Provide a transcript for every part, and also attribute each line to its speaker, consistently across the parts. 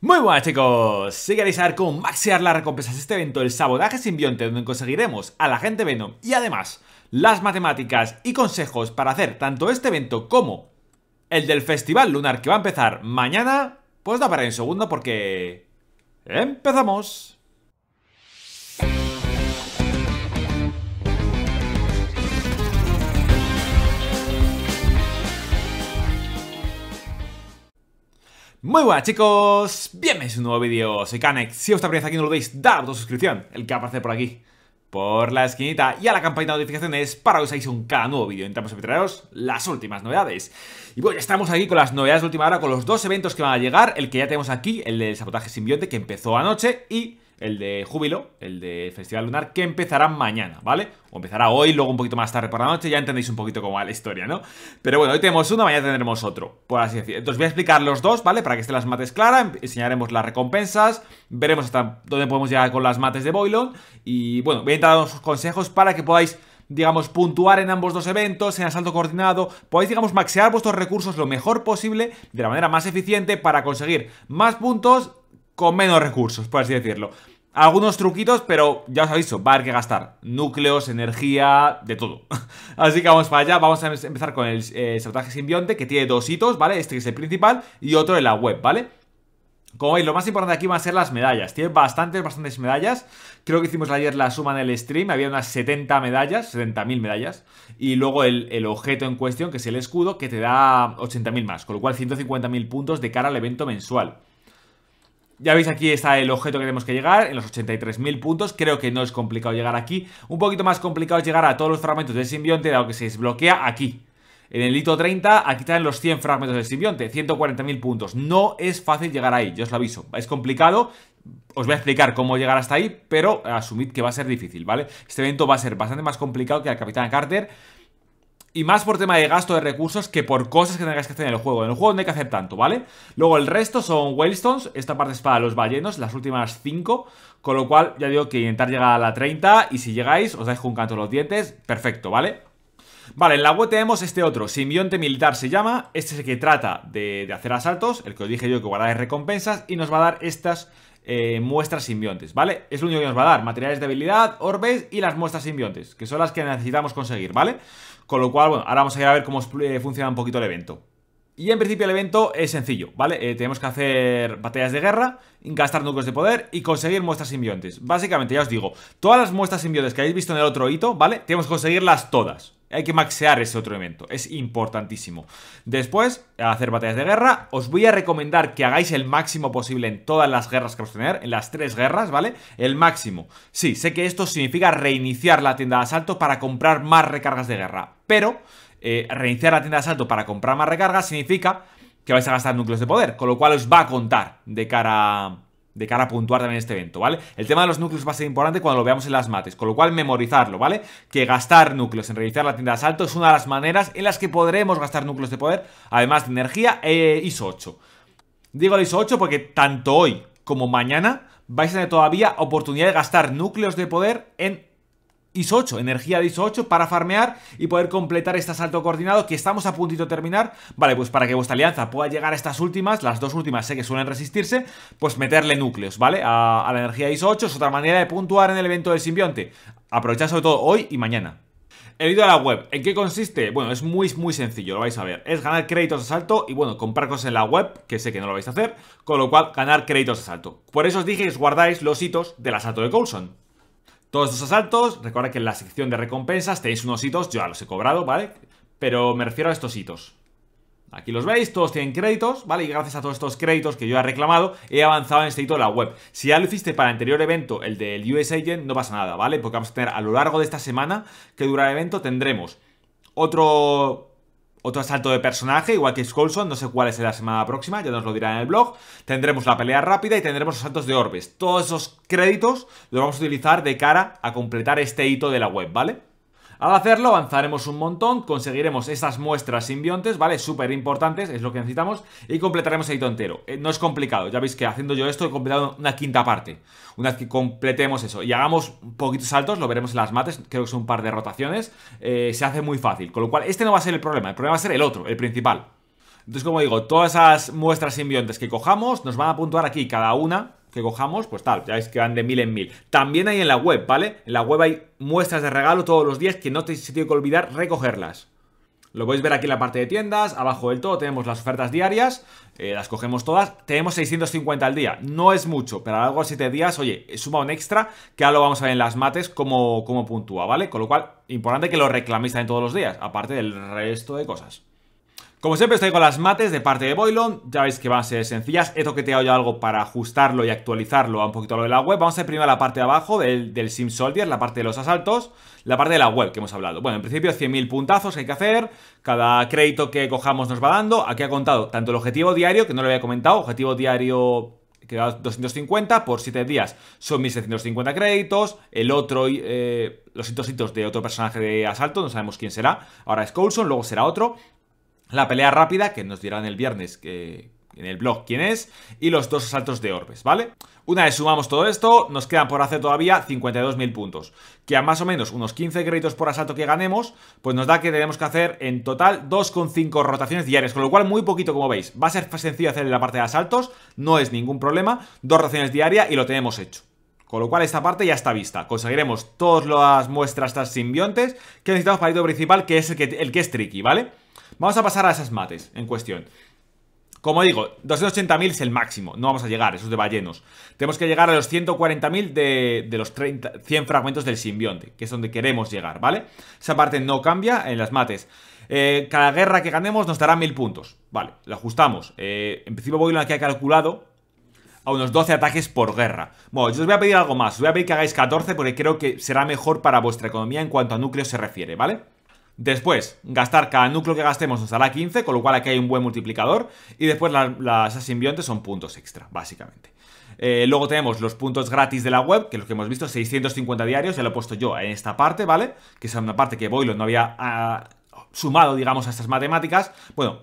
Speaker 1: Muy buenas chicos, si queréis saber cómo maxear las recompensas de este evento el sabotaje simbionte donde conseguiremos a la gente Venom y además las matemáticas y consejos para hacer tanto este evento como el del Festival Lunar que va a empezar mañana, pues da para un segundo porque... ¿eh? ¡Empezamos! Muy buenas chicos, bienvenidos a un nuevo vídeo, soy Kanex Si os está aquí no olvidéis dar a suscripción, el que aparece por aquí Por la esquinita y a la campanita de notificaciones para que os un cada nuevo vídeo Entramos a mostraros las últimas novedades Y bueno, estamos aquí con las novedades de última hora, con los dos eventos que van a llegar El que ya tenemos aquí, el del sabotaje simbionte que empezó anoche Y el de Júbilo, el de Festival Lunar, que empezará mañana, ¿vale? O empezará hoy, luego un poquito más tarde por la noche, ya entendéis un poquito cómo va la historia, ¿no? Pero bueno, hoy tenemos uno, mañana tendremos otro, por así decir. Entonces voy a explicar los dos, ¿vale? Para que estén las mates claras, em, enseñaremos las recompensas, veremos hasta dónde podemos llegar con las mates de Boilon. y bueno, voy a a daros consejos para que podáis digamos, puntuar en ambos dos eventos, en asalto coordinado, podéis, digamos, maxear vuestros recursos lo mejor posible, de la manera más eficiente, para conseguir más puntos con menos recursos, por así decirlo. Algunos truquitos, pero ya os aviso, va a haber que gastar núcleos, energía, de todo. Así que vamos para allá, vamos a em-, empezar con el eh, simbionte, que tiene dos hitos, ¿vale? Este que es el principal y otro en la web, ¿vale? Como veis, lo más importante aquí van a ser las medallas. Tiene bastantes, bastantes medallas. Creo que hicimos ayer la suma en el stream. Había unas 70 medallas, 70.000 medallas. Y luego el, el, objeto en cuestión, que es el escudo, que te da 80.000 más. Con lo cual, 150.000 puntos de cara al evento mensual. Ya veis aquí está el objeto que tenemos que llegar, en los 83.000 puntos, creo que no es complicado llegar aquí. Un poquito más complicado es llegar a todos los fragmentos del simbionte, dado que se desbloquea aquí. En el hito 30, aquí están los 100 fragmentos del simbionte, 140.000 puntos. No es fácil llegar ahí, yo os lo aviso. Es complicado, os voy a explicar cómo llegar hasta ahí, pero asumid que va a ser difícil, ¿vale? Este evento va a ser bastante más complicado que el Capitán Carter, y más por tema de gasto de recursos que por cosas que tengáis que hacer en el juego. En el juego no hay que hacer tanto, ¿vale? Luego el resto son Wellstones, esta parte es para los ballenos, las últimas 5. Con lo cual, ya digo que intentar llegar a la 30 y si llegáis, os dais un canto los dientes, perfecto, ¿vale? Vale, en la web tenemos este otro, simbionte militar se llama, este es el que trata de, hacer asaltos, el que os dije yo que guardáis recompensas y nos va a dar estas eh, muestras simbiontes, ¿vale? Es lo único que nos va a dar, materiales de habilidad, orbes y las muestras simbiontes, que son las que necesitamos conseguir, ¿vale? Con lo cual, bueno, ahora vamos a ir a ver cómo eh, funciona un poquito el evento. Y en principio el evento es sencillo, ¿vale? Eh, tenemos que hacer batallas de guerra, gastar núcleos de poder y conseguir muestras simbiontes. Básicamente, ya os digo, todas las muestras simbiontes que habéis visto en el otro hito, ¿vale? Tenemos que conseguirlas todas. Hay que maxear ese otro evento, es importantísimo. Después, hacer batallas de guerra, os voy a recomendar que hagáis el máximo posible en todas las guerras que os tener, en las tres guerras, ¿vale? El máximo. Sí, sé que esto significa reiniciar la tienda de asalto para comprar más recargas de guerra, pero eh, reiniciar la tienda de asalto para comprar más recargas significa que vais a gastar núcleos de poder, con lo cual os va a contar de cara, de cara a puntuar también este evento, ¿vale? El tema de los núcleos va a ser importante cuando lo veamos en las mates, con lo cual memorizarlo, ¿vale? Que gastar núcleos en reiniciar la tienda de asalto es una de las maneras en las que podremos gastar núcleos de poder, además de energía e ISO 8. Digo el ISO 8 porque tanto hoy como mañana vais a tener todavía oportunidad de gastar núcleos de poder en ISO 8, energía de ISO 8 para farmear y poder completar este asalto coordinado que estamos a puntito de terminar. Vale, pues para que vuestra alianza pueda llegar a estas últimas, las dos últimas sé que suelen resistirse, pues meterle núcleos, ¿vale? A, la energía ISO 8 es otra manera de puntuar en el evento del simbionte. Aprovechad sobre todo hoy y mañana. El vídeo de la web, ¿en qué consiste? Bueno, es muy, muy sencillo, lo vais a ver. Es ganar créditos de asalto y, bueno, comprar cosas en la web, que sé que no lo vais a hacer, con lo cual ganar créditos de asalto. Por eso os dije que os guardáis los hitos del asalto de Coulson. Todos estos asaltos, recuerda que en la sección de recompensas tenéis unos hitos, yo ya los he cobrado, ¿vale? Pero me refiero a estos hitos. Aquí los veis, todos tienen créditos, ¿vale? Y gracias a todos estos créditos que yo he reclamado, he avanzado en este hito de la web. Si ya lo hiciste para el anterior evento, el del US Agent, no pasa nada, ¿vale? Porque vamos a tener a lo largo de esta semana que dura el evento, tendremos otro otro asalto de personaje, igual que Skolson, no sé cuál es la semana próxima, ya nos lo dirá en el blog. Tendremos la pelea rápida y tendremos los saltos de orbes. Todos esos créditos los vamos a utilizar de cara a completar este hito de la web, ¿vale? Al hacerlo avanzaremos un montón, conseguiremos esas muestras simbiontes, ¿vale? Súper importantes, es lo que necesitamos, y completaremos el hito entero. Eh, no es complicado, ya veis que haciendo yo esto he completado una quinta parte. Una vez que completemos eso y hagamos poquitos saltos, lo veremos en las mates, creo que son un par de rotaciones, eh, se hace muy fácil. Con lo cual, este no va a ser el problema, el problema va a ser el otro, el principal. Entonces, como digo, todas esas muestras simbiontes que cojamos nos van a puntuar aquí cada una que cojamos, pues tal, ya veis que van de mil en mil. También hay en la web, ¿vale? En la web hay muestras de regalo todos los días que no te, se tiene que olvidar recogerlas. Lo podéis ver aquí en la parte de tiendas, abajo del todo tenemos las ofertas diarias, eh, las cogemos todas, tenemos 650 al día, no es mucho, pero a lo largo de 7 días, oye, suma un extra, que ahora lo vamos a ver en las mates como como puntúa, ¿vale? Con lo cual, importante que lo reclaméis también todos los días, aparte del resto de cosas. Como siempre estoy con las mates de parte de Boilon, ya veis que van a ser sencillas, he toqueteado ya algo para ajustarlo y actualizarlo a un poquito lo de la web, vamos a ir primero la parte de abajo del, del Sim Soldier, la parte de los asaltos, la parte de la web que hemos hablado. Bueno, en principio 100.000 puntazos que hay que hacer, cada crédito que cojamos nos va dando, aquí ha contado tanto el objetivo diario, que no lo había comentado, objetivo diario que da 250 por 7 días son 1750 créditos. El otro, eh, los hitos de otro personaje de asalto, no sabemos quién será. Ahora es Coulson, luego será otro la pelea rápida, que nos dirán el viernes que, en el blog quién es, y los dos asaltos de orbes, ¿vale? Una vez sumamos todo esto, nos quedan por hacer todavía 52.000 puntos, que a más o menos unos 15 créditos por asalto que ganemos, pues nos da que tenemos que hacer en total 2,5 rotaciones diarias, con lo cual muy poquito como veis. Va a ser sencillo hacer la parte de asaltos, no es ningún problema, dos rotaciones diarias y lo tenemos hecho. Con lo cual esta parte ya está vista. Conseguiremos todas las muestras, estas simbiontes que necesitamos para el principal, que es el que, el que es tricky, ¿vale? Vamos a pasar a esas mates en cuestión. Como digo, 280.000 es el máximo, no vamos a llegar, esos de ballenos. Tenemos que llegar a los 140.000 de, de, los 30, 100 fragmentos del simbionte, que es donde queremos llegar, ¿vale? Esa parte no cambia en las mates. Eh, cada guerra que ganemos nos dará 1.000 puntos, vale, lo ajustamos. Eh, en principio lo que ha calculado a unos 12 ataques por guerra. Bueno, yo os voy a pedir algo más, os voy a pedir que hagáis 14 porque creo que será mejor para vuestra economía en cuanto a núcleos se refiere, ¿vale? vale Después, gastar cada núcleo que gastemos nos dará 15, con lo cual aquí hay un buen multiplicador. Y después las asimbiontes son puntos extra, básicamente. Eh, luego tenemos los puntos gratis de la web, que lo que hemos visto, 650 diarios, ya lo he puesto yo en esta parte, ¿vale? Que es una parte que Boilo no había ah, sumado, digamos, a estas matemáticas. Bueno,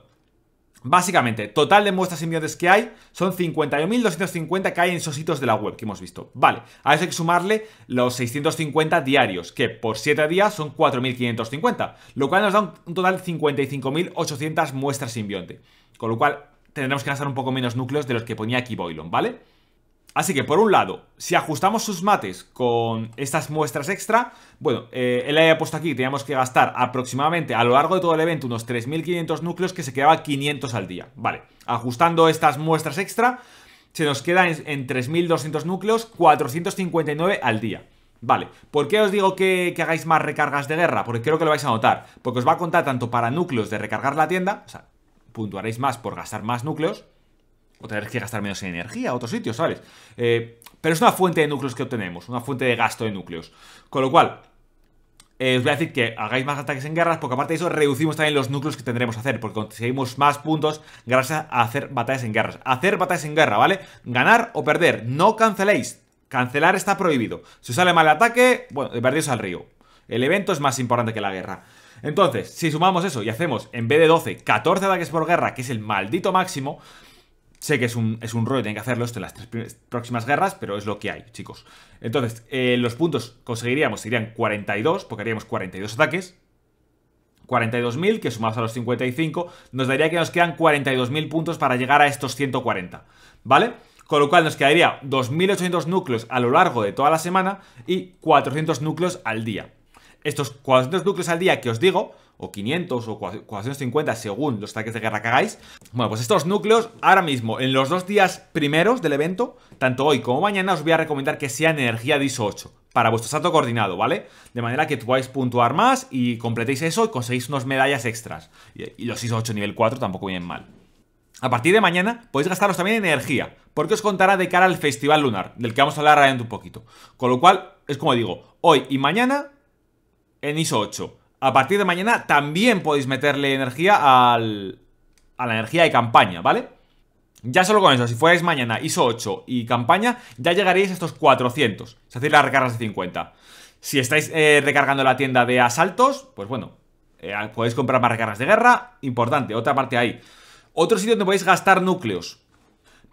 Speaker 1: Básicamente, total de muestras simbiontes que hay son 51.250 que hay en esos sitios de la web que hemos visto. Vale, a eso hay que sumarle los 650 diarios, que por 7 días son 4.550, lo cual nos da un total de 55.800 muestras simbionte. Con lo cual, tendremos que gastar un poco menos núcleos de los que ponía aquí Boylon, ¿vale? Así que, por un lado, si ajustamos sus mates con estas muestras extra, bueno, eh, él había puesto aquí que teníamos que gastar aproximadamente a lo largo de todo el evento unos 3.500 núcleos que se quedaba 500 al día. Vale, ajustando estas muestras extra, se nos quedan en, 3.200 núcleos 459 al día. Vale, ¿por qué os digo que, que, hagáis más recargas de guerra? Porque creo que lo vais a notar. Porque os va a contar tanto para núcleos de recargar la tienda, o sea, puntuaréis más por gastar más núcleos, o tener que gastar menos energía a otros sitios, ¿sabes? Eh, pero es una fuente de núcleos que obtenemos, una fuente de gasto de núcleos. Con lo cual, eh, os voy a decir que hagáis más ataques en guerras, porque aparte de eso reducimos también los núcleos que tendremos que hacer, porque conseguimos más puntos gracias a hacer batallas en guerras. Hacer batallas en guerra, ¿vale? Ganar o perder, no canceléis. Cancelar está prohibido. Si os sale mal el ataque, bueno, perdéis al río. El evento es más importante que la guerra. Entonces, si sumamos eso y hacemos, en vez de 12, 14 ataques por guerra, que es el maldito máximo, Sé que es un, es un rollo, tienen que hacerlo esto en las tres próximas guerras, pero es lo que hay, chicos. Entonces, eh, los puntos conseguiríamos serían 42, porque haríamos 42 ataques. 42.000, que sumados a los 55, nos daría que nos quedan 42.000 puntos para llegar a estos 140, ¿vale? Con lo cual nos quedaría 2.800 núcleos a lo largo de toda la semana y 400 núcleos al día. Estos 400 núcleos al día que os digo o 500 o 450 según los ataques de guerra que hagáis. Bueno, pues estos núcleos ahora mismo, en los dos días primeros del evento, tanto hoy como mañana, os voy a recomendar que sean energía iso 8 para vuestro salto coordinado, ¿vale? De manera que podáis puntuar más y completéis eso y conseguís unas medallas extras. Y los ISO 8 nivel 4 tampoco vienen mal. A partir de mañana podéis gastaros también energía, porque os contará de cara al Festival Lunar, del que vamos a hablar ahora un poquito. Con lo cual, es como digo, hoy y mañana en ISO 8, a partir de mañana también podéis meterle energía al, a la energía de campaña, ¿vale? Ya solo con eso, si fuerais mañana ISO 8 y campaña, ya llegaríais a estos 400. Es decir, las recargas de 50. Si estáis eh, recargando la tienda de asaltos, pues bueno, eh, podéis comprar más recargas de guerra. Importante, otra parte ahí. Otro sitio donde podéis gastar núcleos.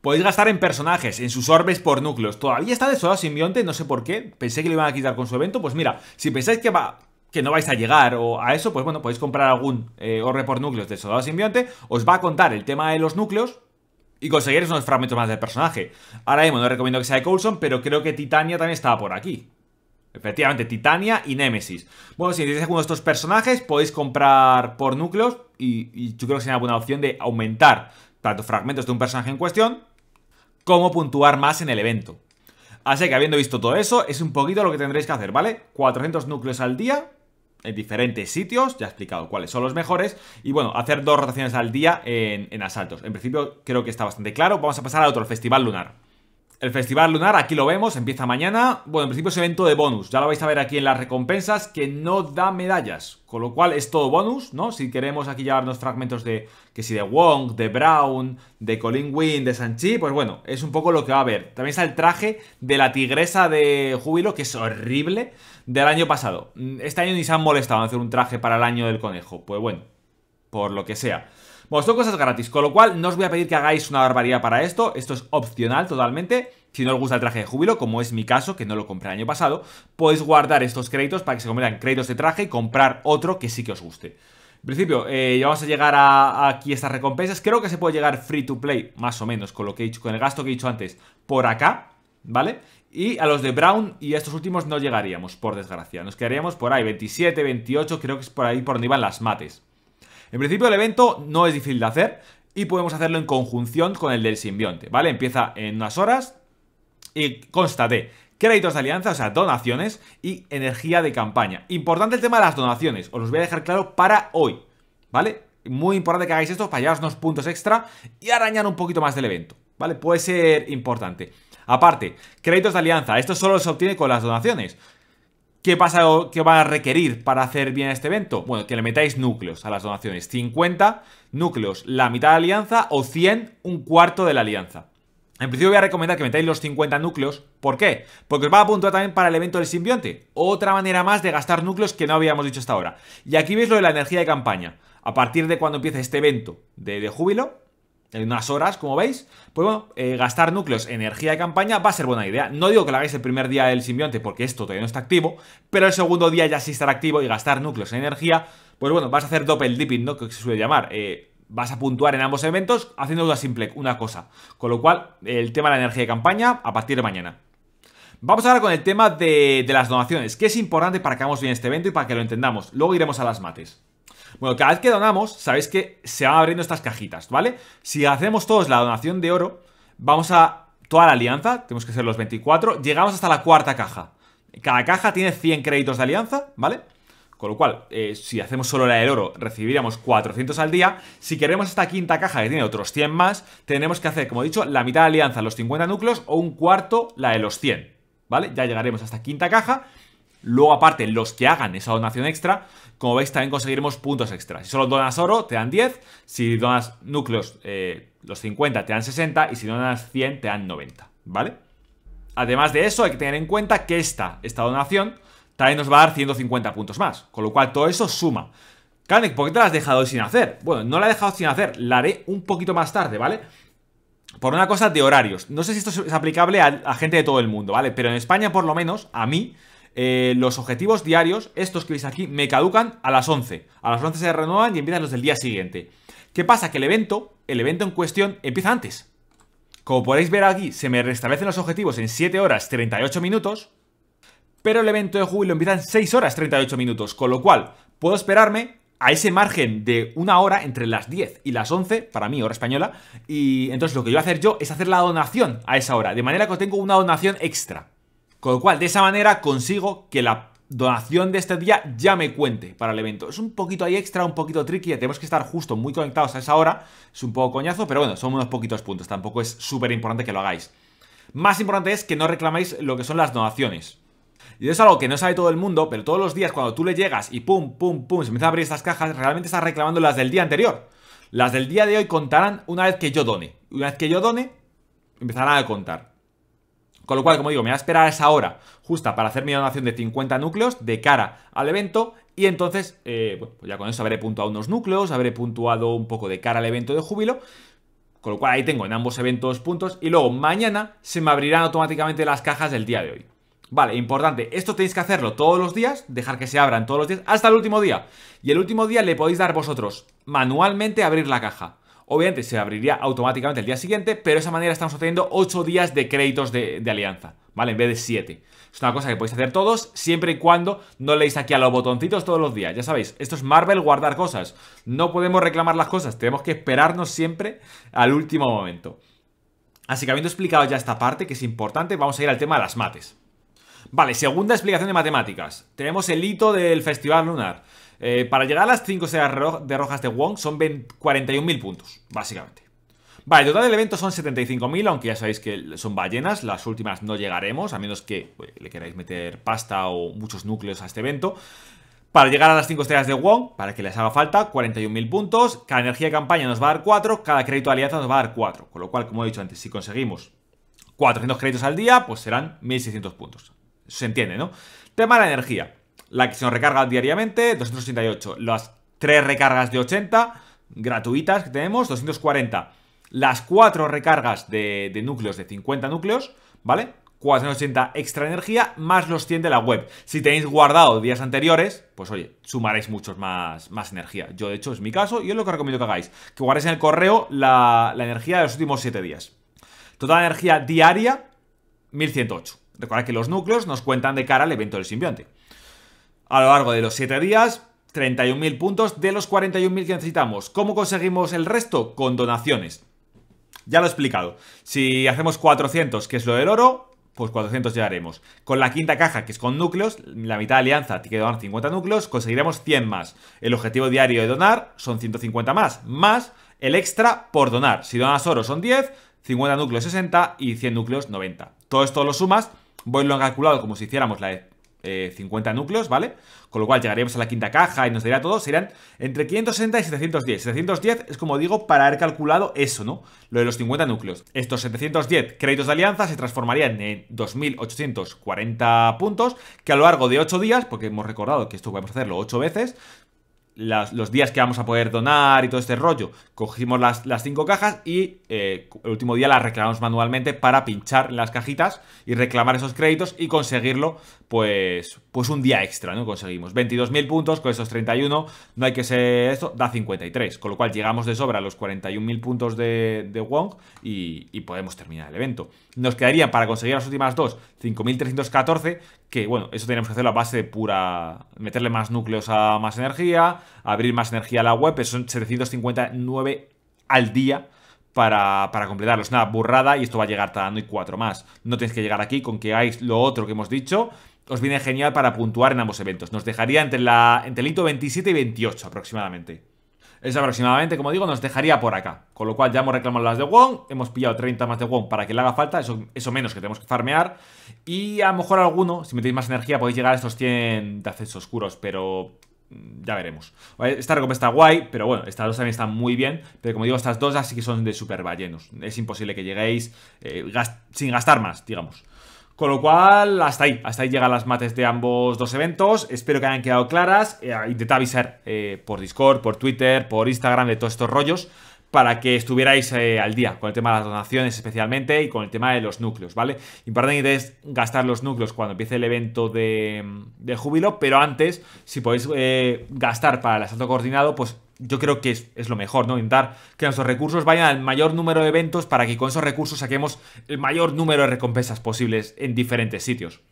Speaker 1: Podéis gastar en personajes, en sus orbes por núcleos. Todavía está desolado simbionte, no sé por qué. Pensé que le iban a quitar con su evento. Pues mira, si pensáis que va, que no vais a llegar o a eso, pues bueno, podéis comprar algún eh, por núcleos de soldado simbionte, os va a contar el tema de los núcleos, y conseguir unos fragmentos más del personaje. Ahora mismo no recomiendo que sea de Coulson, pero creo que Titania también estaba por aquí. Efectivamente, Titania y Nemesis. Bueno, si tenéis alguno de estos personajes, podéis comprar por núcleos y, y yo creo que sería una buena opción de aumentar tanto fragmentos de un personaje en cuestión como puntuar más en el evento. Así que habiendo visto todo eso, es un poquito lo que tendréis que hacer, ¿vale? 400 núcleos al día en diferentes sitios, ya he explicado cuáles son los mejores, y bueno, hacer dos rotaciones al día en, asaltos. En principio creo que está bastante claro, vamos a pasar a otro, Festival Lunar. El Festival Lunar, aquí lo vemos, empieza mañana. Bueno, en principio es evento de bonus, ya lo vais a ver aquí en las recompensas, que no da medallas. Con lo cual es todo bonus, ¿no? Si queremos aquí llevarnos fragmentos de, que si de Wong, de Brown, de Colin Wynn, de Sanchi, pues bueno, es un poco lo que va a haber. También está el traje de la tigresa de Júbilo, que es horrible, del año pasado. Este año ni se han molestado en hacer un traje para el año del conejo. Pues bueno, por lo que sea. Bueno, son cosas gratis, con lo cual no os voy a pedir que hagáis una barbaridad para esto, esto es opcional totalmente. Si no os gusta el traje de júbilo, como es mi caso, que no lo compré el año pasado, podéis guardar estos créditos para que se conviertan en créditos de traje y comprar otro que sí que os guste. En principio, eh, ya vamos a llegar a, a, aquí estas recompensas. Creo que se puede llegar free to play, más o menos, con, lo que he con el gasto que he dicho antes, por acá, ¿vale? Y a los de Brown y a estos últimos no llegaríamos, por desgracia. Nos quedaríamos por ahí, 27, 28, creo que es por ahí por donde iban las mates. En principio el evento no es difícil de hacer y podemos hacerlo en conjunción con el del simbionte, ¿vale? Empieza en unas horas y consta de créditos de alianza, o sea, donaciones y energía de campaña. Importante el tema de las donaciones, os los voy a dejar claro para hoy, ¿vale? Muy importante que hagáis esto para llevaros unos puntos extra y arañar un poquito más del evento, ¿vale? Puede ser importante. Aparte, créditos de alianza, esto solo se obtiene con las donaciones. ¿Qué, pasa, ¿Qué va a requerir para hacer bien este evento? Bueno, que le metáis núcleos a las donaciones. 50 núcleos, la mitad de la alianza o 100, un cuarto de la alianza. En principio voy a recomendar que metáis los 50 núcleos. ¿Por qué? Porque os va a apuntar también para el evento del simbionte. Otra manera más de gastar núcleos que no habíamos dicho hasta ahora. Y aquí veis lo de la energía de campaña. A partir de cuando empiece este evento de, de júbilo, en unas horas, como veis, pues bueno, eh, gastar núcleos energía de campaña va a ser buena idea. No digo que la hagáis el primer día del simbionte porque esto todavía no está activo, pero el segundo día ya sí estará activo y gastar núcleos en energía, pues bueno, vas a hacer doppel dipping, ¿no? Que se suele llamar. Eh, vas a puntuar en ambos eventos haciendo una simple, una cosa. Con lo cual, el tema de la energía de campaña a partir de mañana. Vamos ahora con el tema de, de las donaciones, que es importante para que hagamos bien este evento y para que lo entendamos. Luego iremos a las mates. Bueno, cada vez que donamos, sabéis que se van abriendo estas cajitas, ¿vale? Si hacemos todos la donación de oro, vamos a toda la alianza, tenemos que ser los 24, llegamos hasta la cuarta caja. Cada caja tiene 100 créditos de alianza, ¿vale? Con lo cual, eh, si hacemos solo la del oro, recibiríamos 400 al día. Si queremos esta quinta caja que tiene otros 100 más, tenemos que hacer, como he dicho, la mitad de alianza, los 50 núcleos, o un cuarto, la de los 100, ¿vale? Ya llegaremos a esta quinta caja Luego, aparte, los que hagan esa donación extra, como veis, también conseguiremos puntos extra. Si solo donas oro, te dan 10. Si donas núcleos, eh, los 50 te dan 60. Y si donas 100, te dan 90, ¿vale? Además de eso, hay que tener en cuenta que esta, esta donación también nos va a dar 150 puntos más. Con lo cual, todo eso suma. Canek, ¿por qué te la has dejado sin hacer? Bueno, no la he dejado sin hacer, la haré un poquito más tarde, ¿vale? Por una cosa de horarios. No sé si esto es aplicable a, a gente de todo el mundo, ¿vale? Pero en España, por lo menos, a mí eh, los objetivos diarios, estos que veis aquí, me caducan a las 11. A las 11 se renuevan y empiezan los del día siguiente. ¿Qué pasa? Que el evento, el evento en cuestión, empieza antes. Como podéis ver aquí, se me restablecen los objetivos en 7 horas 38 minutos, pero el evento de julio empieza en 6 horas 38 minutos, con lo cual puedo esperarme a ese margen de una hora entre las 10 y las 11, para mí, hora española, y entonces lo que yo voy a hacer yo es hacer la donación a esa hora, de manera que tengo una donación extra. Con lo cual, de esa manera consigo que la donación de este día ya me cuente para el evento. Es un poquito ahí extra, un poquito tricky, tenemos que estar justo muy conectados a esa hora. Es un poco coñazo, pero bueno, son unos poquitos puntos, tampoco es súper importante que lo hagáis. Más importante es que no reclamáis lo que son las donaciones. Y eso es algo que no sabe todo el mundo, pero todos los días cuando tú le llegas y pum, pum, pum, se empiezan a abrir estas cajas, realmente estás reclamando las del día anterior. Las del día de hoy contarán una vez que yo done. Una vez que yo done, empezarán a contar. Con lo cual, como digo, me va a esperar esa hora justa para hacer mi donación de 50 núcleos de cara al evento y entonces, eh, bueno, pues ya con eso habré puntuado unos núcleos, habré puntuado un poco de cara al evento de júbilo. Con lo cual ahí tengo en ambos eventos puntos y luego mañana se me abrirán automáticamente las cajas del día de hoy. Vale, importante, esto tenéis que hacerlo todos los días, dejar que se abran todos los días hasta el último día. Y el último día le podéis dar vosotros manualmente abrir la caja. Obviamente se abriría automáticamente el día siguiente, pero de esa manera estamos obteniendo 8 días de créditos de, alianza, ¿vale? En vez de 7. Es una cosa que podéis hacer todos, siempre y cuando no leéis aquí a los botoncitos todos los días. Ya sabéis, esto es Marvel guardar cosas. No podemos reclamar las cosas, tenemos que esperarnos siempre al último momento. Así que habiendo explicado ya esta parte, que es importante, vamos a ir al tema de las mates. Vale, segunda explicación de matemáticas. Tenemos el hito del festival lunar. Eh, para llegar a las 5 estrellas de rojas de Wong son 41.000 puntos, básicamente. Vale, el total del evento son 75.000, aunque ya sabéis que son ballenas, las últimas no llegaremos, a menos que pues, le queráis meter pasta o muchos núcleos a este evento. Para llegar a las 5 estrellas de Wong, para que les haga falta, 41.000 puntos. Cada energía de campaña nos va a dar 4, cada crédito de alianza nos va a dar 4. Con lo cual, como he dicho antes, si conseguimos 400 créditos al día, pues serán 1.600 puntos. se entiende, ¿no? Tema de la energía la que se nos recarga diariamente, 288. Las tres recargas de 80 gratuitas que tenemos, 240. Las cuatro recargas de, núcleos, de 50 núcleos, ¿vale? 480 extra energía más los 100 de la web. Si tenéis guardado días anteriores, pues oye, sumaréis muchos más, más energía. Yo, de hecho, es mi caso y es lo que recomiendo que hagáis. Que guardéis en el correo la, la energía de los últimos 7 días. Total energía diaria, 1108. Recordad que los núcleos nos cuentan de cara al evento del simbionte a lo largo de los 7 días. 31.000 puntos de los 41.000 que necesitamos. ¿Cómo conseguimos el resto? Con donaciones. Ya lo he explicado. Si hacemos 400, que es lo del oro, pues 400 llegaremos. Con la quinta caja, que es con núcleos, la mitad de alianza, te que donar 50 núcleos, conseguiremos 100 más. El objetivo diario de donar son 150 más, más el extra por donar. Si donas oro son 10, 50 núcleos 60 y 100 núcleos 90. Todo esto lo sumas, voy lo han calculado como si hiciéramos la 50 eh, núcleos, ¿vale? Con lo cual llegaríamos a la quinta caja y nos daría todo, Serían entre 560 y 710. 710 es como digo para haber calculado eso, ¿no? Lo de los 50 núcleos. Estos 710 créditos de alianza se transformarían en 2.840 puntos, que a lo largo de 8 días, porque hemos recordado que esto podemos hacerlo 8 veces, los días que vamos a poder donar y todo este rollo. Cogimos las, las cinco cajas y eh, el último día las reclamamos manualmente para pinchar las cajitas y reclamar esos créditos y conseguirlo, pues, pues un día extra, ¿no? Conseguimos 22.000 puntos, con esos 31 no hay que ser esto, da 53, con lo cual llegamos de sobra a los 41.000 puntos de, de Wong y, podemos terminar el evento. Nos quedarían para conseguir las últimas dos 5.314, que bueno, eso tenemos que hacerlo a base de pura, meterle más núcleos a más energía, abrir más energía a la web, eso son 759 al día. Para, para, Nada, una burrada y esto va a llegar tardando y cuatro más. No tenéis que llegar aquí con que hagáis lo otro que hemos dicho os viene genial para puntuar en ambos eventos. Nos dejaría entre, la, entre el hito 27 y 28 aproximadamente. Es aproximadamente, como digo, nos dejaría por acá. Con lo cual ya hemos reclamado las de Wong, hemos pillado 30 más de Wong para que le haga falta, eso, eso menos que tenemos que farmear. Y a lo mejor alguno, si metéis más energía, podéis llegar a estos 100 de accesos oscuros, pero mm, ya veremos. Esta recopa está guay, pero bueno, estas dos también están muy bien. Pero como digo, estas dos así que son de super ballenos. Es imposible que lleguéis eh, sin gastar más, digamos. Con lo cual, hasta ahí, hasta ahí llegan las mates de ambos dos eventos. Espero que hayan quedado claras. Eh, avisar eh, por Discord, por Twitter, por Instagram de todos estos rollos para que estuvierais eh, al día con el tema de las donaciones especialmente y con el tema de los núcleos, ¿vale? Importante es gastar los núcleos cuando empiece el evento de, mm, júbilo, pero antes, si podéis eh, gastar para el asalto coordinado, pues yo creo que es, es, lo mejor, ¿no? Intentar que nuestros recursos vayan al mayor número de eventos para que con esos recursos saquemos el mayor número de recompensas posibles en diferentes sitios.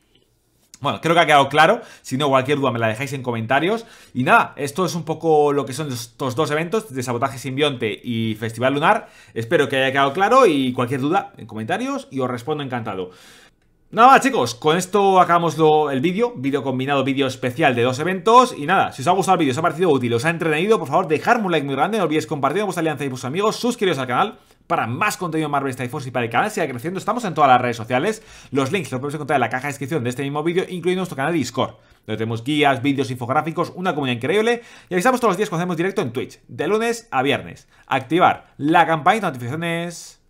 Speaker 1: Bueno, creo que ha quedado claro. Si no, cualquier duda me la dejáis en comentarios. Y nada, esto es un poco lo que son estos dos eventos, de Sabotaje Simbionte y Festival Lunar. Espero que haya quedado claro y cualquier duda en comentarios y os respondo encantado. Nada más chicos, con esto acabamos lo, el vídeo, vídeo combinado, vídeo especial de dos eventos y nada, si os ha gustado el vídeo, os ha parecido útil, os ha entretenido, por favor dejadme un like muy grande, no olvidéis compartir con vuestra alianza y vuestros amigos, suscribiros al canal para más contenido Marvel Star Force y para el canal siga creciendo. Estamos en todas las redes sociales. Los links los podéis encontrar en la caja de descripción de este mismo vídeo, incluyendo nuestro canal de Discord, donde tenemos guías, vídeos, infográficos, una comunidad increíble. Y avisamos todos los días cuando hacemos directo en Twitch, de lunes a viernes. Activar la campaña de notificaciones.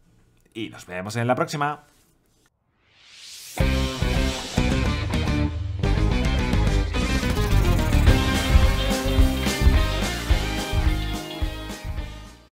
Speaker 1: Y nos vemos en la próxima.